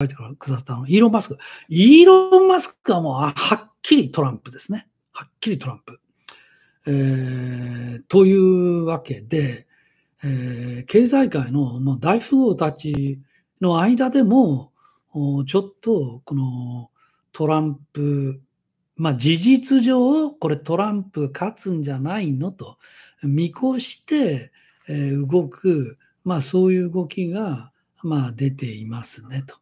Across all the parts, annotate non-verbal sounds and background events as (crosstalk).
書いてくださったの、イーロン・マスク。イーロン・マスクはもう、はっきりトランプですね。はっきりトランプ。えー、というわけで、えー、経済界のもう大富豪たちの間でも、ちょっとこのトランプ、まあ、事実上、これトランプ勝つんじゃないのと見越して、えー、動く、まあ、そういう動きが、まあ、出ていますねと。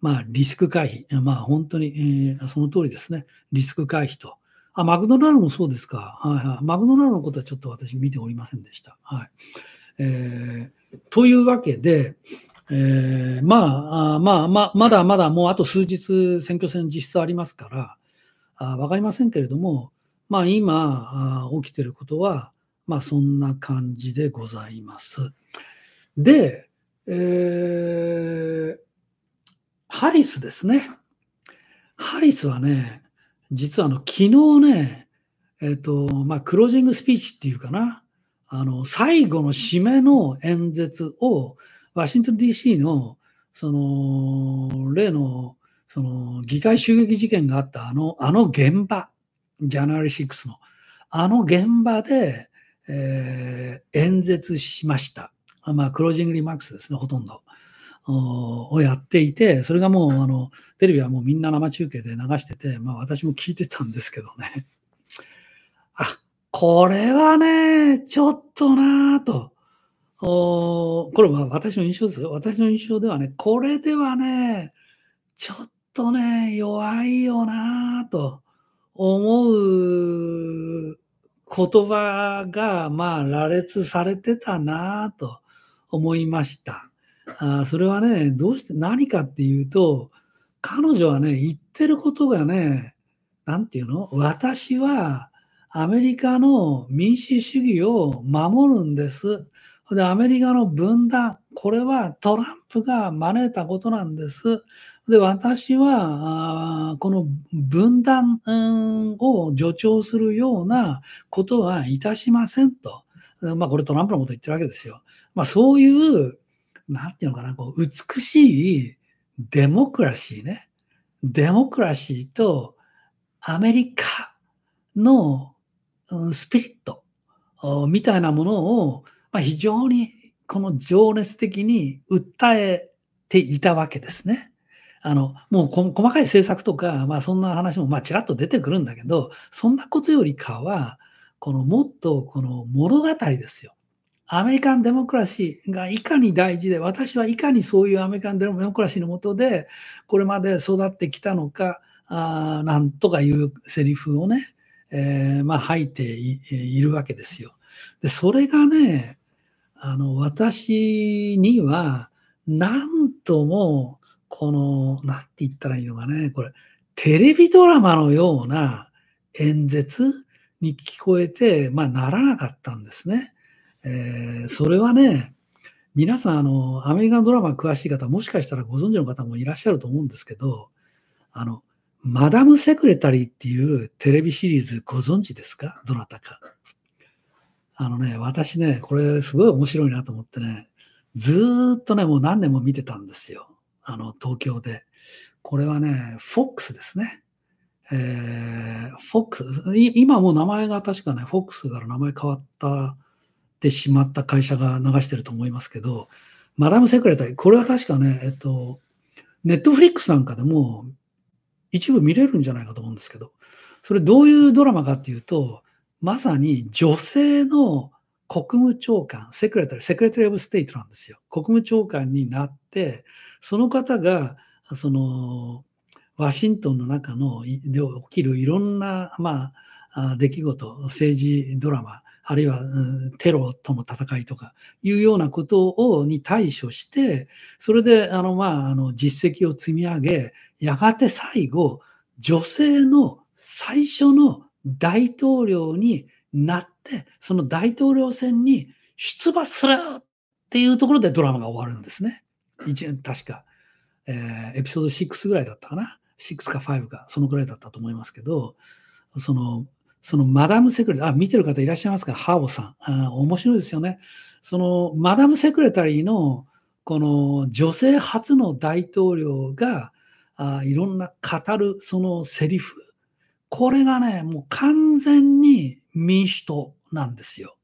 まあ、リスク回避。まあ、本当に、えー、その通りですね。リスク回避と。あ、マクドナルドもそうですか。はいはい。マクドナルドのことはちょっと私見ておりませんでした。はい。えー、というわけで、えー、まあ、まあ、まあ、まだまだもうあと数日選挙戦実質ありますから、あかりませんけれども、まあ今あ起きてることは、まあそんな感じでございます。で、えー、ハリスですね。ハリスはね、実はあの昨日ね、えっ、ー、と、まあ、クロージングスピーチっていうかな、あの、最後の締めの演説を、ワシントン DC の、その、例の、その、議会襲撃事件があったあの、あの現場、ジャーナリシックスの、あの現場で、えー、演説しました。まあ、クロージングリマックスですね、ほとんど。をやっていて、それがもうあのテレビはもうみんな生中継で流してて、まあ、私も聞いてたんですけどね。あこれはね、ちょっとなぁと。これは私の印象ですよ。私の印象ではね、これではね、ちょっとね、弱いよなぁと思う言葉が、まあ、羅列されてたなぁと思いました。あそれはね、どうして、何かっていうと、彼女はね、言ってることがね、何て言うの私はアメリカの民主主義を守るんです。で、アメリカの分断、これはトランプが招いたことなんです。で、私は、あこの分断、を助長するようなことはいたしませんと。まあ、これトランプのこと言ってるわけですよ。まあ、そういうなんていうのかな、こう美しいデモクラシーね。デモクラシーとアメリカのスピリットみたいなものを、ま非常にこの情熱的に訴えていたわけですね。あの、もう細かい政策とか、まあそんな話も、まあちらっと出てくるんだけど、そんなことよりかは、このもっとこの物語ですよ。アメリカンデモクラシーがいかに大事で、私はいかにそういうアメリカンデモクラシーのもとで、これまで育ってきたのか、あなんとかいうセリフをね、えー、まあ吐いているわけですよ。で、それがね、あの、私には、なんとも、この、なんて言ったらいいのかね、これ、テレビドラマのような演説に聞こえて、まあ、ならなかったんですね。えー、それはね、皆さん、あの、アメリカのドラマ詳しい方、もしかしたらご存知の方もいらっしゃると思うんですけど、あの、マダム・セクレタリーっていうテレビシリーズご存知ですかどなたか。あのね、私ね、これすごい面白いなと思ってね、ずっとね、もう何年も見てたんですよ。あの、東京で。これはね、FOX ですね。えー、FOX、今もう名前が確かね、FOX から名前変わったってしまった会社が流してると思いますけど、マダム・セクレタリー、これは確かね、えっと、ネットフリックスなんかでも一部見れるんじゃないかと思うんですけど、それどういうドラマかっていうと、まさに女性の国務長官、セクレタリー、セクレタリー・オブ・ステイトなんですよ。国務長官になって、その方が、その、ワシントンの中ので起きるいろんな、まあ、出来事、政治ドラマ、あるいは、うん、テロとの戦いとかいうようなことをに対処して、それであの、まあ、あの実績を積み上げ、やがて最後、女性の最初の大統領になって、その大統領選に出馬するっていうところでドラマが終わるんですね。一確か、えー、エピソード6ぐらいだったかな。6か5か、そのぐらいだったと思いますけど、その、そのマダムセクレタリー、あ、見てる方いらっしゃいますかハーボさん。あ面白いですよね。そのマダムセクレタリーのこの女性初の大統領があいろんな語るそのセリフ。これがね、もう完全に民主党なんですよ。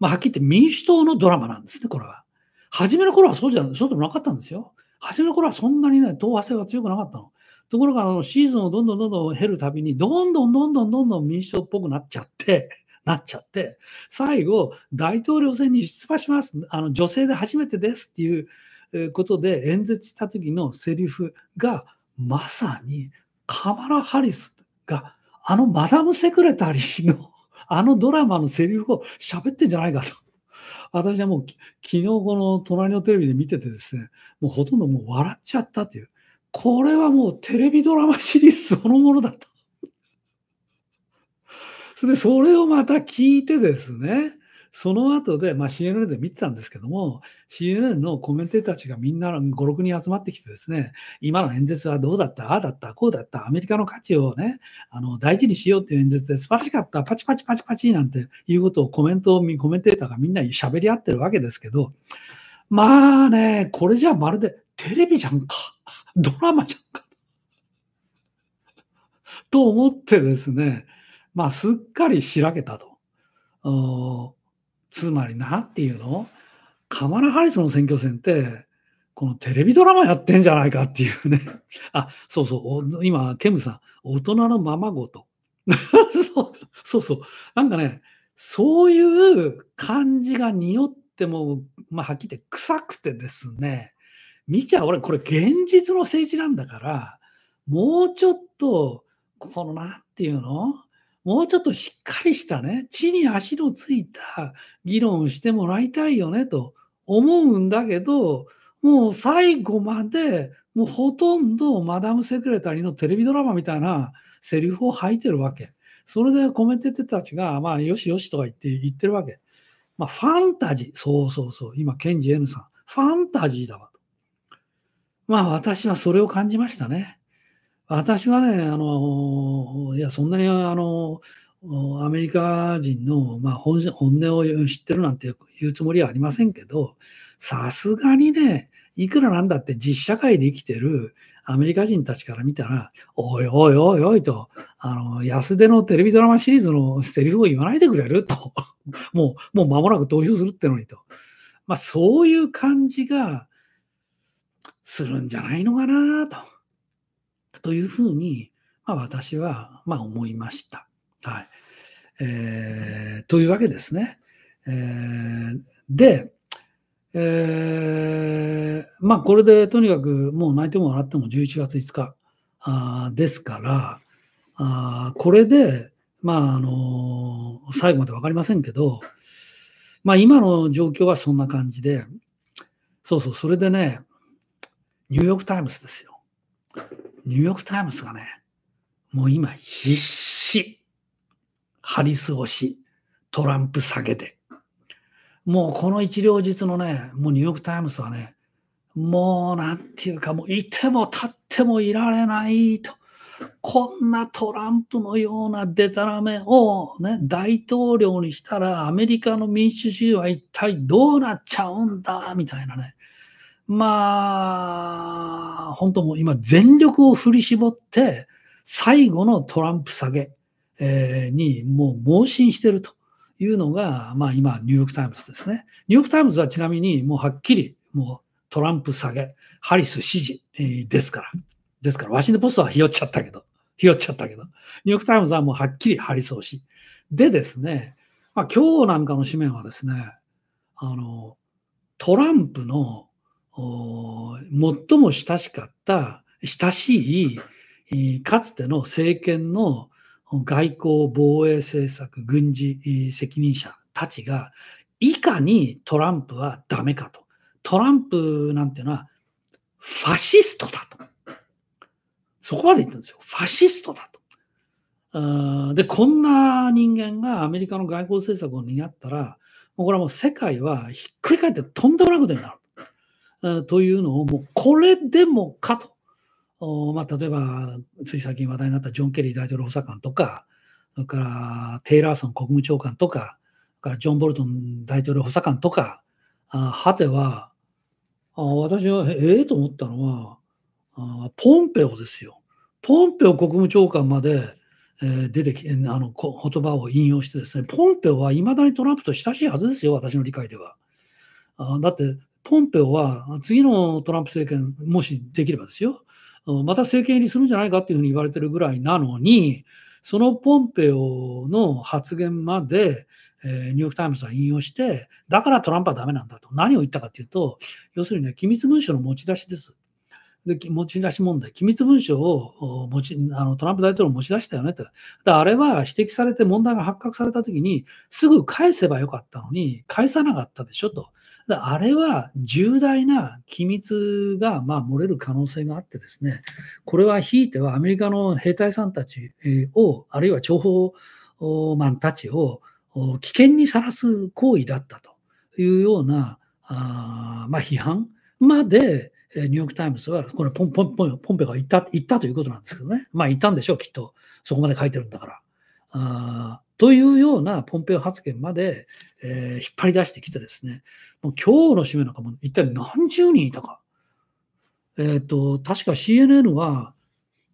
まあ、はっきり言って民主党のドラマなんですね、これは。初めの頃はそうじゃそうでもなかったんですよ。初めの頃はそんなにね、党派性が強くなかったの。ところがあのシーズンをどんどんどんどん減るたびに、どんどんどんどんどんどん民主党っぽくなっちゃって、(laughs) なっちゃって、最後、大統領選に出馬します、あの女性で初めてですっていうことで演説した時のセリフが、まさにカマラ・ハリスが、あのマダム・セクレタリーの、(laughs) あのドラマのセリフを喋ってんじゃないかと。(laughs) 私はもう昨日この隣のテレビで見ててですね、もうほとんどもう笑っちゃったという。これはもうテレビドラマシリーズそのものだと。(laughs) それで、それをまた聞いてですね、その後で、まあ、CNN で見てたんですけども、CNN のコメンテーターたちがみんな5、6人集まってきてですね、今の演説はどうだったああだったこうだったアメリカの価値をね、あの大事にしようっていう演説で素晴らしかったパチパチパチパチなんていうことをコメントを、コメンテーターがみんな喋り合ってるわけですけど、まあね、これじゃまるでテレビじゃんか。ドラマじゃんか。と思ってですね、まあ、すっかりしらけたと。つまり、なっていうのカマラ・ハリスの選挙戦って、このテレビドラマやってんじゃないかっていうね。あ、そうそう、今、ケムさん、大人のままごと。(laughs) そうそうそう。なんかね、そういう感じが匂っても、まあ、はっきり言って臭くてですね、見ちゃう、俺これ現実の政治なんだから、もうちょっと、このなんていうのもうちょっとしっかりしたね、地に足のついた議論してもらいたいよねと思うんだけど、もう最後まで、もうほとんどマダム・セクレタリーのテレビドラマみたいなセリフを吐いてるわけ。それでコメンテーターたちが、まあ、よしよしとか言って言ってるわけ。まあ、ファンタジー。そうそうそう。今、ケンジ・エヌさん。ファンタジーだわ。まあ私はそれを感じましたね。私はね、あの、いや、そんなにあの、アメリカ人の、まあ、本音を知ってるなんて言うつもりはありませんけど、さすがにね、いくらなんだって実社会で生きてるアメリカ人たちから見たら、おいおいおいおいと、あの、安手のテレビドラマシリーズのセリフを言わないでくれると、もう、もう間もなく投票するってのにと。まあ、そういう感じが、するんじゃないのかなと。というふうに、まあ、私は、まあ、思いました。はい。えー、というわけですね。えー、で、えー、まあ、これでとにかくもう泣いても笑っても11月5日あですから、あこれで、まあ、あのー、最後まで分かりませんけど、まあ、今の状況はそんな感じで、そうそう、それでね、ニューヨークタイムズですよ。ニューヨークタイムズがね、もう今必死。ハリス推し、トランプ下げて。もうこの一両日のね、もうニューヨークタイムズはね、もうなんていうか、もういても立ってもいられないと。こんなトランプのようなデタラメを、ね、大統領にしたらアメリカの民主主義は一体どうなっちゃうんだみたいなね。まあ、本当もう今全力を振り絞って、最後のトランプ下げ、えにもう盲信してるというのが、まあ今、ニューヨークタイムズですね。ニューヨークタイムズはちなみにもうはっきり、もうトランプ下げ、ハリス支持、えですから。ですから、ワシントンポストはひよっちゃったけど、ひよっちゃったけど、ニューヨークタイムズはもうはっきりハリス推し。でですね、まあ今日なんかの紙面はですね、あの、トランプの最も親しかった、親しい、かつての政権の外交、防衛政策、軍事責任者たちが、いかにトランプはダメかと。トランプなんていうのは、ファシストだと。そこまで言ったんですよ。ファシストだと。で、こんな人間がアメリカの外交政策を担ったら、もうこれはもう世界はひっくり返ってとんでもないことになる。というのをもうこれでもかと。まあ、例えば、つい最近話題になったジョン・ケリー大統領補佐官とか、それからテイラーソン国務長官とか、からジョン・ボルトン大統領補佐官とか、あ果ては、あ私はええー、と思ったのはあ、ポンペオですよ。ポンペオ国務長官まで、えー、出てきあの言葉を引用してですね、ポンペオはいまだにトランプと親しいはずですよ、私の理解では。あだって、ポンペオは次のトランプ政権、もしできればですよ、また政権入りするんじゃないかっていうふうに言われてるぐらいなのに、そのポンペオの発言まで、えー、ニューヨーク・タイムズは引用して、だからトランプはダメなんだと。何を言ったかというと、要するにね、機密文書の持ち出しです。で、持ち出し問題、機密文書を持ちあのトランプ大統領持ち出したよねと。だあれは指摘されて問題が発覚されたときに、すぐ返せばよかったのに、返さなかったでしょと。だあれは重大な機密が、まあ、漏れる可能性があってですね、これはひいてはアメリカの兵隊さんたちを、あるいは諜報マンたちを危険にさらす行為だったというような、あまあ、批判まで、ニューヨーク・タイムズは、このポンポンポンポンペが行った、行ったということなんですけどね。まあ行ったんでしょう、きっと。そこまで書いてるんだから。あというようなポンペオ発言まで、えー、引っ張り出してきてですね、もう今日の締めなんかも一体何十人いたか。えっ、ー、と、確か CNN は、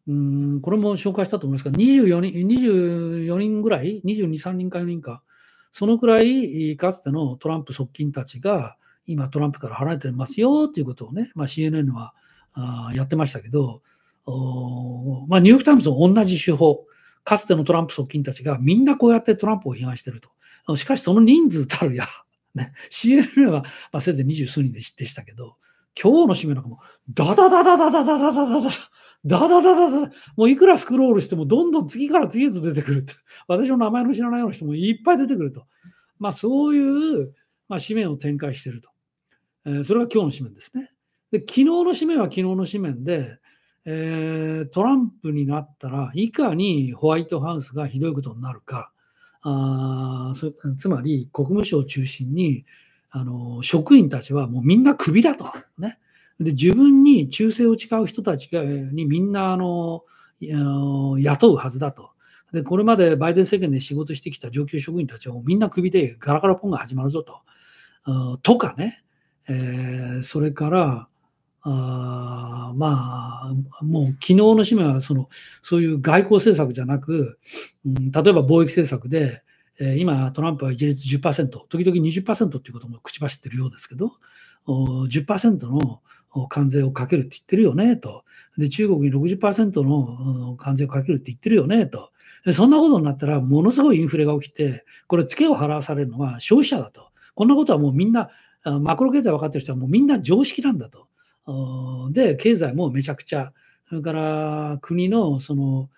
うん、これも紹介したと思いますが、24人、24人ぐらい、22、3人か4人か、そのくらい、かつてのトランプ側近たちが、今トランプから払えてますよということをね、まあ、CNN はあやってましたけど、まあ、ニューヨーク・タイムズも同じ手法、かつてのトランプ側近たちがみんなこうやってトランプを批判してると。しかしその人数たるや、(laughs) ね、CNN は、まあ、せいぜい二十数人で知ってしたけど、今日の締めなんかも、ダダダダダダダダダダダダダダダダダもういくらスクロールしてもどんどん次から次へと出てくると。私の名前の知らないような人もいっぱい出てくると。まあそういう、まあ、紙面を展開していると、えー、それが今日の紙面ですね。で昨日の紙面は昨日の紙面で、えー、トランプになったらいかにホワイトハウスがひどいことになるか、あそつまり国務省を中心にあの職員たちはもうみんなクビだと、ね。で自分に忠誠を誓う人たちがにみんなあの雇うはずだと。でこれまでバイデン政権で仕事してきた上級職員たちはみんなクビでガラガラポンが始まるぞと。とかね、えー、それから、あまあ、もう昨日の使命はその、そういう外交政策じゃなく、うん、例えば貿易政策で、えー、今、トランプは一律10%、時々20%っていうことも口走ってるようですけど、お10%の関税をかけるって言ってるよねと。で、中国に60%の関税をかけるって言ってるよねと。そんなことになったら、ものすごいインフレが起きて、これ、付けを払わされるのは消費者だと。こんなことはもうみんな、マクロ経済分かってる人はもうみんな常識なんだと。で、経済もめちゃくちゃ、それから国のその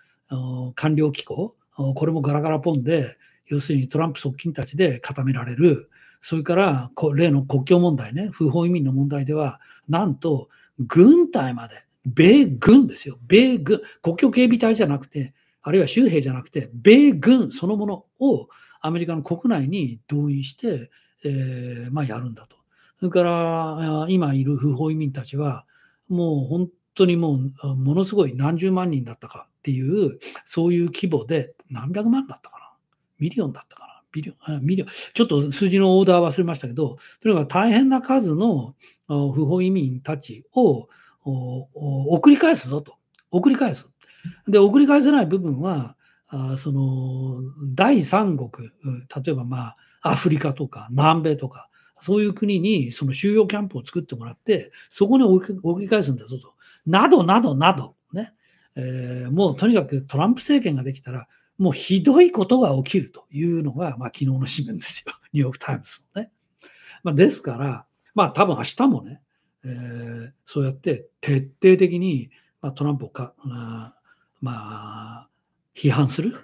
官僚機構、これもガラガラポンで、要するにトランプ側近たちで固められる。それから例の国境問題ね、不法移民の問題では、なんと軍隊まで、米軍ですよ、米軍、国境警備隊じゃなくて、あるいは州兵じゃなくて、米軍そのものをアメリカの国内に動員して、えー、まあ、やるんだと。それから、今いる不法移民たちは、もう本当にもう、ものすごい何十万人だったかっていう、そういう規模で、何百万だったかなミリオンだったかなビリオンあミリオンちょっと数字のオーダー忘れましたけど、とえば、大変な数の不法移民たちを送り返すぞと。送り返す。で、送り返せない部分は、あその第三国、例えばまあ、アフリカとか南米とか、そういう国にその収容キャンプを作ってもらって、そこに置き返すんだぞと。などなどなど、ね。えー、もうとにかくトランプ政権ができたら、もうひどいことが起きるというのが、まあ昨日の紙面ですよ。(laughs) ニューヨークタイムズのね。まあ、ですから、まあ多分明日もね、えー、そうやって徹底的に、まあ、トランプをか、まあ、批判する、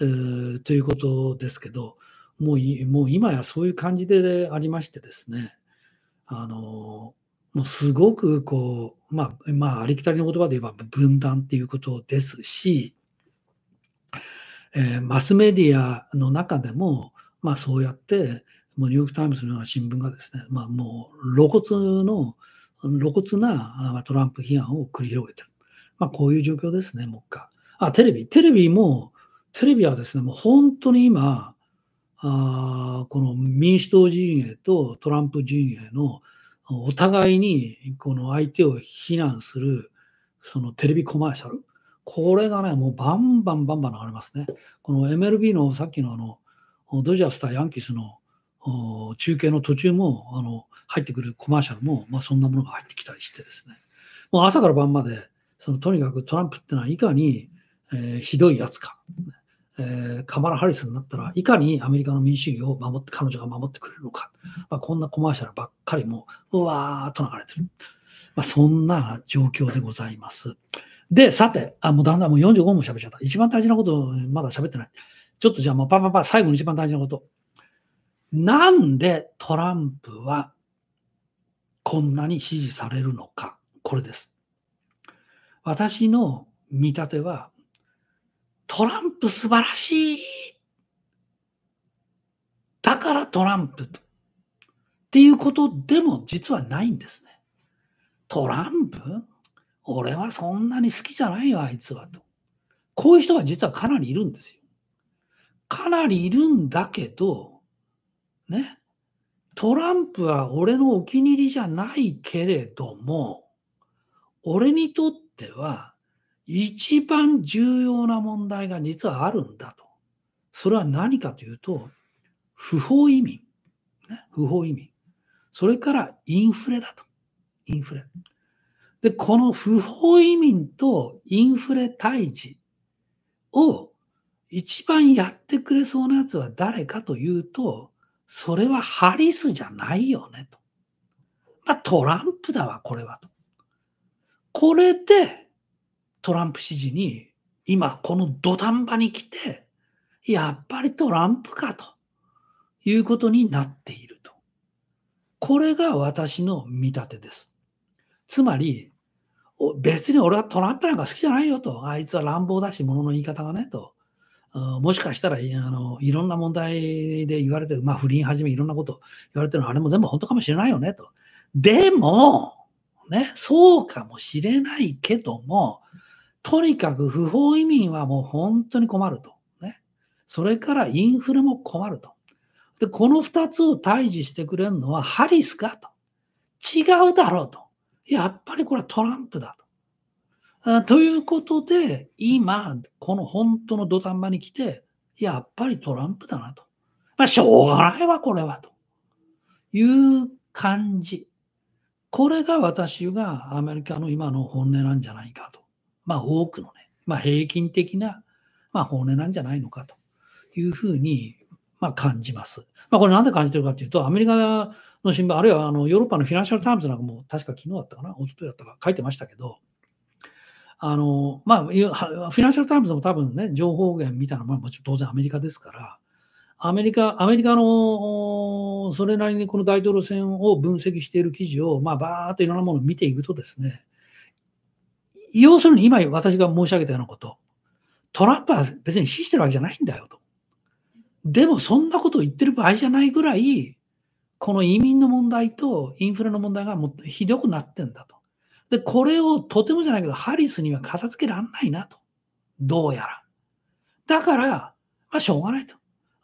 えー、ということですけど、もうもう今やそういう感じでありましてですね、あのもうすごくこう、まあ、まあ、ありきたりの言葉で言えば分断っていうことですし、えー、マスメディアの中でも、まあ、そうやって、もうニューヨーク・タイムズのような新聞がですね、まあ、もう露骨の、露骨なトランプ批判を繰り広げてる。まあ、こういう状況ですね、もう一回。あ、テレビ。テレビも、テレビはですね、もう本当に今、あこの民主党陣営とトランプ陣営のお互いにこの相手を非難するそのテレビコマーシャル、これがね、もうバンバンバンバン流れますね。この MLB のさっきのあのドジャース対ヤンキースの中継の途中もあの入ってくるコマーシャルも、まあ、そんなものが入ってきたりしてですね、もう朝から晩までそのとにかくトランプってのはいかに、えー、ひどいやつか、えー、カマラ・ハリスになったら、いかにアメリカの民主主義を守って、彼女が守ってくれるのか、まあ、こんなコマーシャルばっかりもうわーっと流れてる。まあ、そんな状況でございます。で、さて、あ、もうだんだんもう45分も喋っちゃった。一番大事なこと、まだ喋ってない。ちょっとじゃあもうパパパ、最後に一番大事なこと。なんでトランプはこんなに支持されるのか。これです。私の見立ては、トランプ素晴らしい。だからトランプっていうことでも実はないんですね。トランプ俺はそんなに好きじゃないよ、あいつはと。こういう人が実はかなりいるんですよ。かなりいるんだけど、ね。トランプは俺のお気に入りじゃないけれども、俺にとっては一番重要な問題が実はあるんだと。それは何かというと、不法移民。ね、不法移民。それからインフレだと。インフレ。で、この不法移民とインフレ退治を一番やってくれそうなやつは誰かというと、それはハリスじゃないよねと。まあ、トランプだわ、これはと。これでトランプ支持に、今この土壇場に来て、やっぱりトランプかということになっていると。これが私の見立てです。つまり、別に俺はトランプなんか好きじゃないよと。あいつは乱暴だし、物の言い方がねと。もしかしたらあのいろんな問題で言われてる、まあ、不倫はじめいろんなこと言われてるのあれも全部本当かもしれないよねと。でも、ね、そうかもしれないけども、とにかく不法移民はもう本当に困ると。ね。それからインフレも困ると。で、この2つを退治してくれるのはハリスかと。違うだろうと。やっぱりこれはトランプだと。あということで、今、この本当の土壇場に来て、やっぱりトランプだなと。まあ、しょうがないわ、これは、という感じ。これが私がアメリカの今の本音なんじゃないかとまあ、多くのね、まあ、平均的な、まあ、本音なんじゃないのかというふうに、まあ、感じます。まあ、これなんで感じてるかというと、アメリカの新聞、あるいはあのヨーロッパのフィナンシャル・タイムズなんかも、確か昨日だったかな、おとといだったか、書いてましたけど、あの、まあ、フィナンシャル・タイムズも多分ね、情報源みたいなものは当然アメリカですから、アメリカ、アメリカの、それなりにこの大統領選を分析している記事を、まあ、ばーっといろんなものを見ていくとですね、要するに今私が申し上げたようなこと、トランプは別に支持してるわけじゃないんだよと。でもそんなことを言ってる場合じゃないぐらい、この移民の問題とインフレの問題がもうひどくなってんだと。で、これをとてもじゃないけど、ハリスには片付けらんないなと。どうやら。だから、まあ、しょうがないと。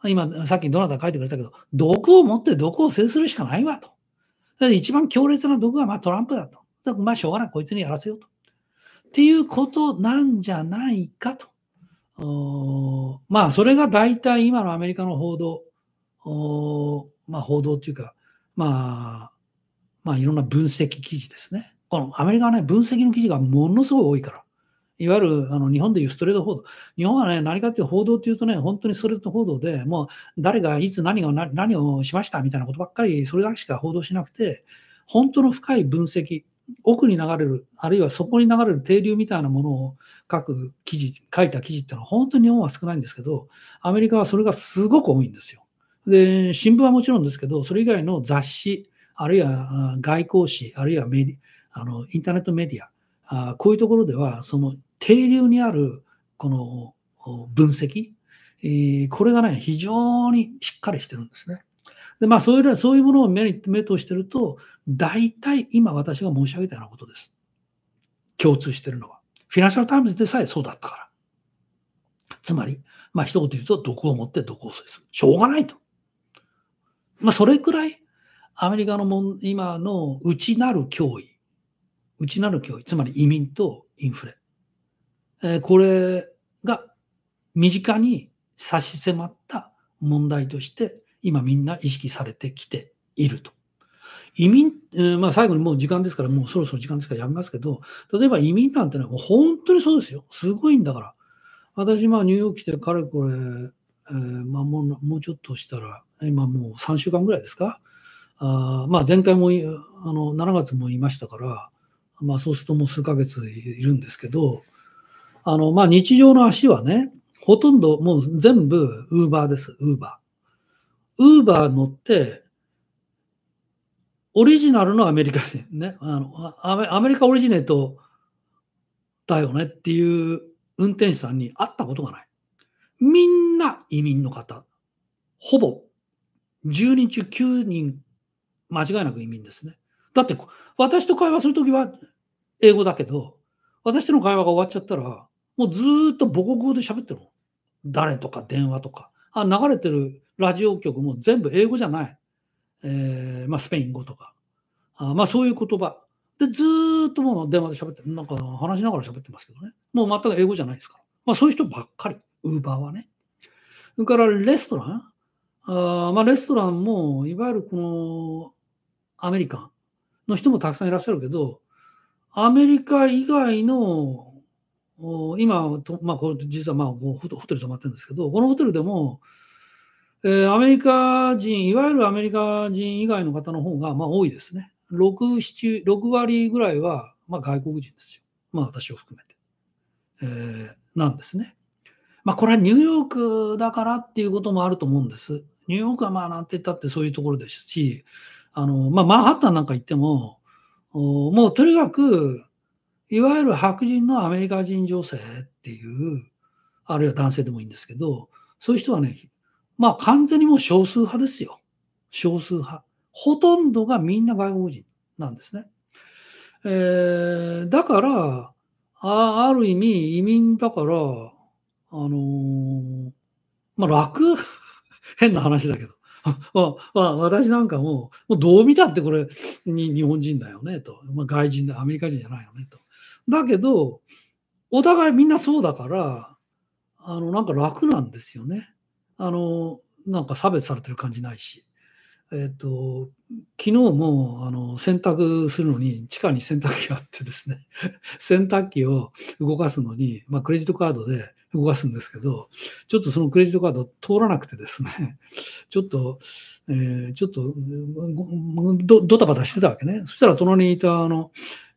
今、さっきどなた書いてくれたけど、毒を持って毒を制するしかないわと。一番強烈な毒が、まあ、トランプだと。だまあ、しょうがない。こいつにやらせようと。っていうことなんじゃないかと。まあ、それが大体今のアメリカの報道、まあ、報道というか、まあ、まあ、いろんな分析記事ですね。このアメリカはね、分析の記事がものすごい多いから。いわゆるあの日本でいうストレート報道。日本はね、何かっていう報道っていうとね、本当にストレート報道で、もう誰がいつ何が何をしましたみたいなことばっかり、それだけしか報道しなくて、本当の深い分析、奥に流れる、あるいはそこに流れる停留みたいなものを書く記事、書いた記事ってのは本当に日本は少ないんですけど、アメリカはそれがすごく多いんですよ。で、新聞はもちろんですけど、それ以外の雑誌、あるいは外交誌、あるいはメディあのインターネットメディア、あこういうところでは、その停留にあるこの分析、えこれがね、非常にしっかりしてるんですね。で、まあ、そういう、そういうものを目に、目としてると、大体今私が申し上げたようなことです。共通してるのは。フィナンシャルタイムズでさえそうだったから。つまり、まあ、一言言うと、毒を持って毒を制する。しょうがないと。まあ、それくらい、アメリカのもん、今の内なる脅威、内なる脅威、つまり移民とインフレ。えー、これが身近に差し迫った問題として今みんな意識されてきていると。移民、まあ、最後にもう時間ですから、もうそろそろ時間ですからやめますけど、例えば移民なんてのはもう本当にそうですよ。すごいんだから。私、まあ、ニューヨーク来て、かれこれ、えー、まあもう、もうちょっとしたら、今もう3週間ぐらいですか。あまあ、前回も、あの、7月もいましたから、まあ、そうするともう数ヶ月いるんですけど、あの、まあ、日常の足はね、ほとんどもう全部ウーバーです、ウーバー。ウーバー乗って、オリジナルのアメリカ人ね、(laughs) あのアメリカオリジネートだよねっていう運転手さんに会ったことがない。みんな移民の方。ほぼ10人中9人、間違いなく移民ですね。だって、私と会話するときは英語だけど、私との会話が終わっちゃったら、もうずっと母国語で喋ってるの。誰とか電話とか。あ、流れてるラジオ局も全部英語じゃない。えー、まあ、スペイン語とか。あまあ、そういう言葉。で、ずっともう電話で喋って、なんか話しながら喋ってますけどね。もう全く英語じゃないですから。まあ、そういう人ばっかり。ウーバーはね。それからレストラン。あまあ、レストランも、いわゆるこのアメリカの人もたくさんいらっしゃるけど、アメリカ以外の、今、まあ、これ実はまあホテル泊まってるんですけど、このホテルでも、えー、アメリカ人、いわゆるアメリカ人以外の方の方が、まあ、多いですね。6、7、6割ぐらいは、まあ、外国人ですよ。まあ、私を含めて。えー、なんですね。まあ、これはニューヨークだからっていうこともあると思うんです。ニューヨークはまあ、なんて言ったってそういうところですし、あの、まあ、マンハッタンなんか行っても、もうとにかく、いわゆる白人のアメリカ人女性っていう、あるいは男性でもいいんですけど、そういう人はね、まあ完全にもう少数派ですよ。少数派。ほとんどがみんな外国人なんですね。えー、だからあ、ある意味移民だから、あのー、まあ楽 (laughs) 変な話だけど。(laughs) まあ、私なんかも、もうどう見たってこれに日本人だよねと。まあ、外人だ、アメリカ人じゃないよねと。だけど、お互いみんなそうだから、あの、なんか楽なんですよね。あの、なんか差別されてる感じないし、えっ、と、昨日も、あの、洗濯するのに、地下に洗濯機があってですね、洗濯機を動かすのに、まあ、クレジットカードで、動かすんですけど、ちょっとそのクレジットカード通らなくてですね、(laughs) ちょっと、えー、ちょっとど、ドタバタしてたわけね。そしたら隣にいたあの、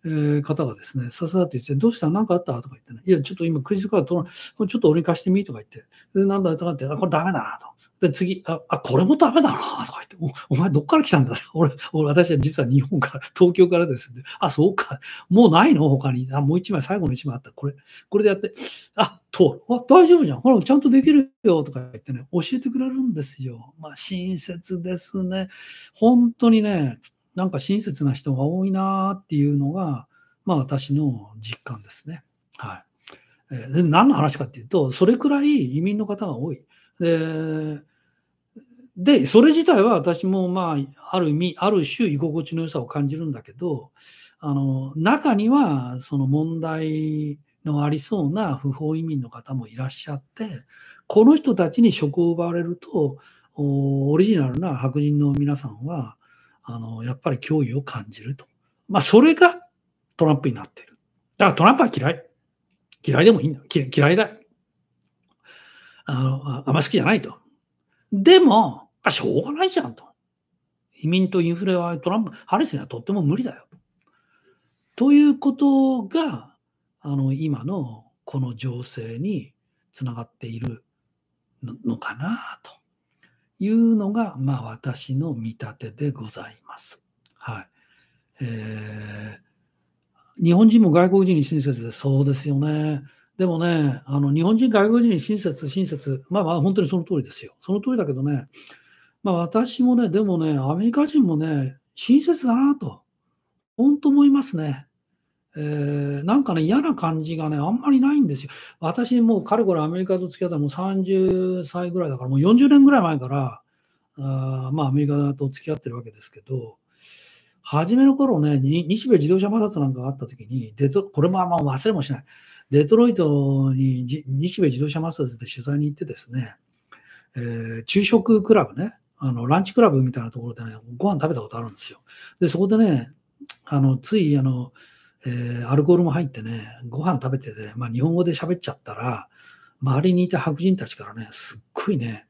えー、方がですね、ささって言って、どうしたんかあったとか言ってね、いや、ちょっと今クレジットカード通らない、ちょっと俺に貸してみとか言って、で、なんだとかって、あ、これダメだなと。で、次、あ、あこれもダメだなとか言ってお、お前どっから来たんだ (laughs) 俺、俺、私は実は日本から、(laughs) 東京からですんで、あ、そうか、もうないの他に。あ、もう一枚、最後の一枚あった。これ、これでやって、あ、と、あ、大丈夫じゃん。ほら、ちゃんとできるよとか言ってね、教えてくれるんですよ。まあ、親切ですね。本当にね、なんか親切な人が多いなっていうのが、まあ、私の実感ですね。はい。えで何の話かっていうと、それくらい移民の方が多い。で、でそれ自体は私も、まあ、ある意味、ある種居心地の良さを感じるんだけど、あの、中には、その問題、のありそうな不法移民の方もいらっしゃって、この人たちに職を奪われると、オリジナルな白人の皆さんは、あのやっぱり脅威を感じると。まあ、それがトランプになってる。だからトランプは嫌い。嫌いでもいいんだ。嫌いだ。あのあんま好きじゃないと。でも、あ、しょうがないじゃんと。移民とインフレはトランプ、ハリスにはとっても無理だよ。ということが、あの今のこの情勢につながっているのかなというのが、まあ、私の見立てでございます。はいえー、日本人も外国人に親切でそうですよね。でもね、あの日本人、外国人に親切、親切、まあまあ本当にその通りですよ。その通りだけどね、まあ私もね、でもね、アメリカ人もね、親切だなと、本当思いますね。えー、なんかね、嫌な感じがね、あんまりないんですよ。私、もうかれこれアメリカと付き合ったもう30歳ぐらいだから、もう40年ぐらい前から、あまあ、アメリカと付き合ってるわけですけど、初めの頃ね、日米自動車摩擦なんかがあった時に、デトこれもあんま忘れもしない。デトロイトに日米自動車摩擦で取材に行ってですね、えー、昼食クラブね、あの、ランチクラブみたいなところでね、ご飯食べたことあるんですよ。で、そこでね、あの、つい、あの、えー、アルコールも入ってね、ご飯食べてて、まあ、日本語で喋っちゃったら、周りにいた白人たちからね、すっごいね、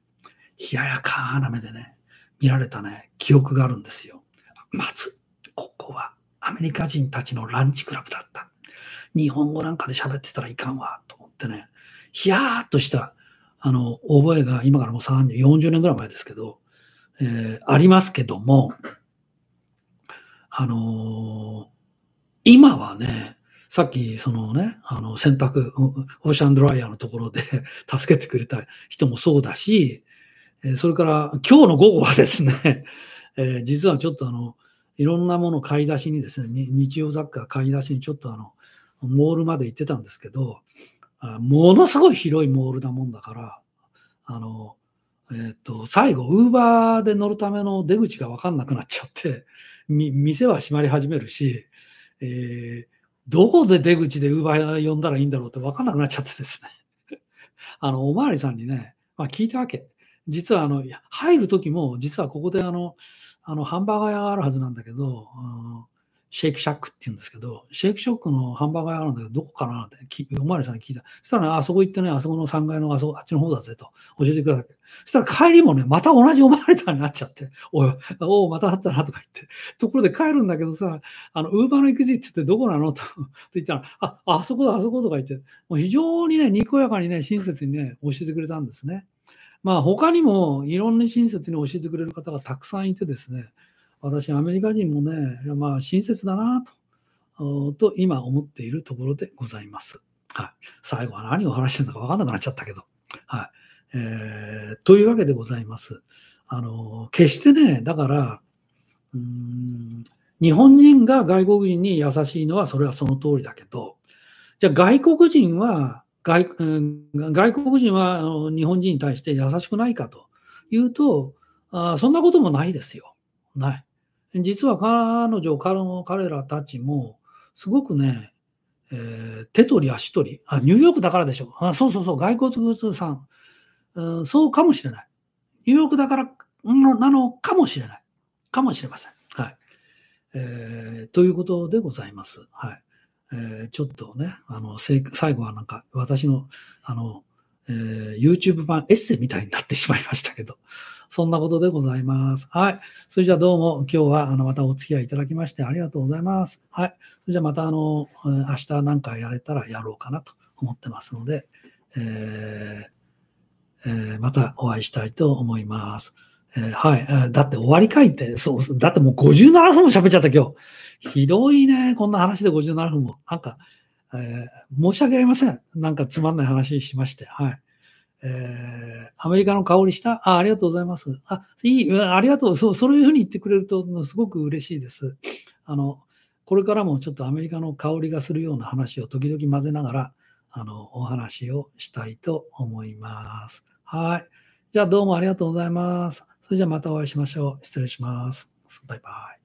冷ややかな目でね、見られたね、記憶があるんですよ。まず、ここはアメリカ人たちのランチクラブだった。日本語なんかで喋ってたらいかんわ、と思ってね、ひやーっとした、あの、覚えが今からもう30、40年ぐらい前ですけど、えー、ありますけども、あのー今はね、さっき、そのね、あの、洗濯、オーシャンドライヤーのところで (laughs) 助けてくれた人もそうだし、それから、今日の午後はですね (laughs) え実はちょっとあの、いろんなもの買い出しにですね、日用雑貨買い出しにちょっとあの、モールまで行ってたんですけど、あものすごい広いモールなもんだから、あの、えっ、と、最後、ウーバーで乗るための出口がわかんなくなっちゃって、店は閉まり始めるし、えー、どこで出口でウーバー呼んだらいいんだろうって分かんなくなっちゃってですね (laughs) あの、おまわりさんにね、まあ、聞いたわけ。実はあの、入る時も、実はここであの、あのハンバーガー屋があるはずなんだけど、うんシェイクシャックって言うんですけど、シェイクショックのハンバーガー屋あるんだけど、どこかなっておまわりさんに聞いた。そしたら、ね、あそこ行ってね、あそこの3階のあそこあっちの方だぜと教えてください。そしたら帰りもね、また同じおまわりさんになっちゃって、おい、おまたあったなとか言って。ところで帰るんだけどさ、あの、ウーバーの育児って言ってどこなの (laughs) と言ったら、あ、あそこだ、あそことか言って、もう非常にね、にこやかにね、親切にね、教えてくれたんですね。まあ、他にもいろんな親切に教えてくれる方がたくさんいてですね、私、アメリカ人もね、まあ、親切だなと、と今思っているところでございます。はい。最後は何を話してるのか分かんなくなっちゃったけど。はい。えー、というわけでございます。あの、決してね、だから、うん、日本人が外国人に優しいのは、それはその通りだけど、じゃあ外国人は、外外国人はあの日本人に対して優しくないかというとあ、そんなこともないですよ。ない。実は彼女、彼らたちも、すごくね、えー、手取り足取りあ、ニューヨークだからでしょあ、そうそうそう、骸骨通さん、うん、そうかもしれない。ニューヨークだからなのかもしれない。かもしれません。はい。えー、ということでございます。はい。えー、ちょっとね、あの、最後はなんか、私の、あの、えー、YouTube 版エッセイみたいになってしまいましたけど。そんなことでございます。はい。それじゃあどうも今日はあのまたお付き合いいただきましてありがとうございます。はい。それじゃあまたあの、明日なんかやれたらやろうかなと思ってますので、えー、えー、またお会いしたいと思います。えー、はい、えだって終わりかいって、そう、だってもう57分も喋っちゃった今日。ひどいね。こんな話で57分も。なんか、えー、申し訳ありません。なんかつまんない話しまして。はい。えー、アメリカの香りした。あ、ありがとうございます。あ、いい、ありがとう。そう、そういうふうに言ってくれると、すごく嬉しいです。あの、これからもちょっとアメリカの香りがするような話を時々混ぜながら、あの、お話をしたいと思います。はい。じゃあどうもありがとうございます。それじゃあまたお会いしましょう。失礼します。バイバイ。